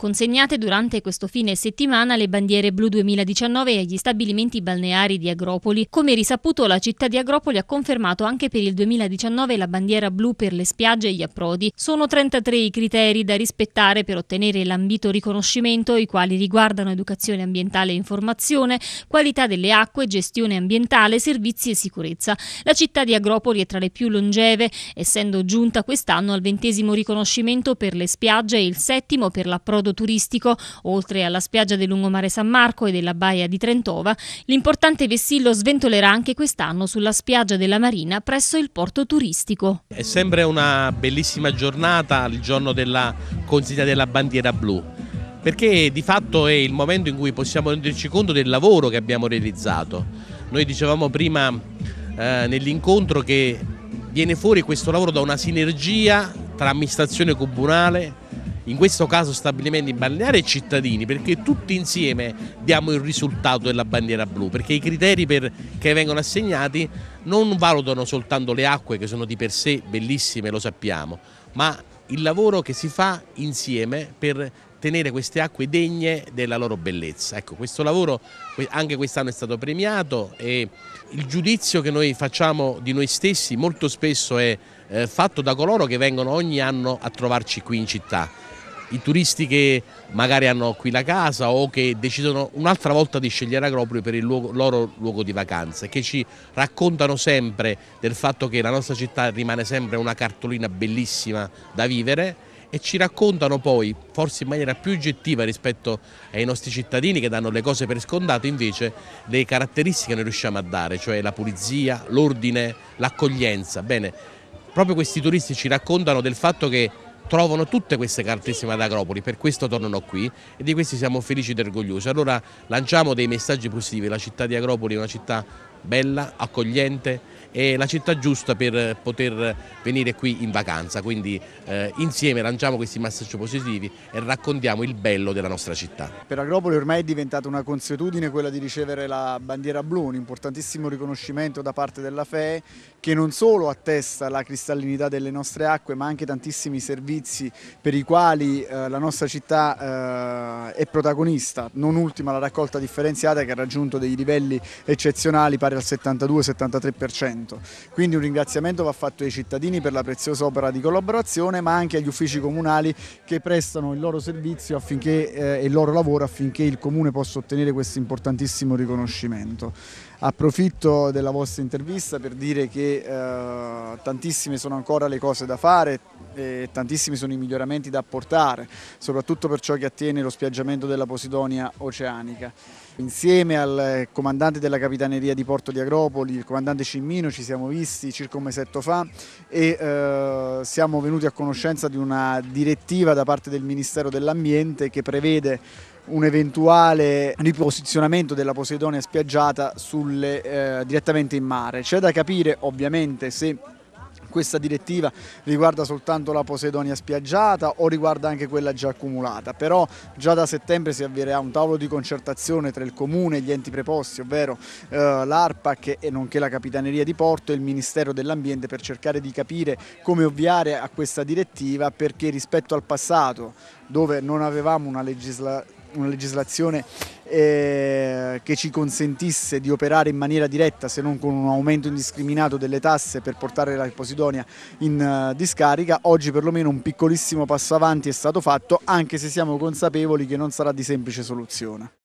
consegnate durante questo fine settimana le bandiere blu 2019 agli stabilimenti balneari di Agropoli. Come risaputo, la città di Agropoli ha confermato anche per il 2019 la bandiera blu per le spiagge e gli approdi. Sono 33 i criteri da rispettare per ottenere l'ambito riconoscimento, i quali riguardano educazione ambientale e informazione, qualità delle acque, gestione ambientale, servizi e sicurezza. La città di Agropoli è tra le più longeve, essendo giunta quest'anno al ventesimo riconoscimento per le spiagge e il settimo per l'approdo nodo turistico, oltre alla spiaggia del lungomare San Marco e della baia di Trentova, l'importante vessillo sventolerà anche quest'anno sulla spiaggia della Marina presso il porto turistico. È sempre una bellissima giornata, il giorno della consegna della bandiera blu perché di fatto è il momento in cui possiamo renderci conto del lavoro che abbiamo realizzato. Noi dicevamo prima eh, nell'incontro che viene fuori questo lavoro da una sinergia tra amministrazione comunale, in questo caso stabilimenti balneari e cittadini, perché tutti insieme diamo il risultato della bandiera blu, perché i criteri per, che vengono assegnati non valutano soltanto le acque che sono di per sé bellissime, lo sappiamo, ma il lavoro che si fa insieme per tenere queste acque degne della loro bellezza. Ecco, questo lavoro anche quest'anno è stato premiato e il giudizio che noi facciamo di noi stessi molto spesso è eh, fatto da coloro che vengono ogni anno a trovarci qui in città i turisti che magari hanno qui la casa o che decidono un'altra volta di scegliere Agropoli per il luogo, loro luogo di vacanza, che ci raccontano sempre del fatto che la nostra città rimane sempre una cartolina bellissima da vivere e ci raccontano poi, forse in maniera più oggettiva rispetto ai nostri cittadini che danno le cose per scontato, invece le caratteristiche che noi riusciamo a dare, cioè la pulizia, l'ordine, l'accoglienza. Bene, proprio questi turisti ci raccontano del fatto che trovano tutte queste cartissime ad Agropoli, per questo tornano qui e di questi siamo felici ed orgogliosi. Allora lanciamo dei messaggi positivi, la città di Agropoli è una città bella, accogliente, è la città giusta per poter venire qui in vacanza, quindi eh, insieme lanciamo questi messaggi positivi e raccontiamo il bello della nostra città. Per Agropoli ormai è diventata una consuetudine quella di ricevere la bandiera blu, un importantissimo riconoscimento da parte della FEE che non solo attesta la cristallinità delle nostre acque ma anche tantissimi servizi per i quali eh, la nostra città eh, è protagonista, non ultima la raccolta differenziata che ha raggiunto dei livelli eccezionali pari al 72-73%. Benevento. Quindi un ringraziamento va fatto ai cittadini per la preziosa opera di collaborazione ma anche agli uffici comunali che prestano il loro servizio affinché, eh, e il loro lavoro affinché il Comune possa ottenere questo importantissimo riconoscimento. Approfitto della vostra intervista per dire che eh, tantissime sono ancora le cose da fare, e tantissimi sono i miglioramenti da apportare, soprattutto per ciò che attiene lo spiaggiamento della Posidonia oceanica. Insieme al comandante della Capitaneria di Porto di Agropoli, il comandante Cimmino, ci siamo visti circa un mesetto fa e eh, siamo venuti a conoscenza di una direttiva da parte del Ministero dell'Ambiente che prevede un eventuale riposizionamento della Posidonia spiaggiata sulle, eh, direttamente in mare. C'è da capire ovviamente se questa direttiva riguarda soltanto la Posidonia spiaggiata o riguarda anche quella già accumulata, però già da settembre si avvierà un tavolo di concertazione tra il Comune e gli enti preposti, ovvero eh, l'ARPAC e nonché la Capitaneria di Porto e il Ministero dell'Ambiente per cercare di capire come ovviare a questa direttiva perché rispetto al passato dove non avevamo una, legisla una legislazione eh, eh, che ci consentisse di operare in maniera diretta se non con un aumento indiscriminato delle tasse per portare la Posidonia in uh, discarica, oggi perlomeno un piccolissimo passo avanti è stato fatto anche se siamo consapevoli che non sarà di semplice soluzione.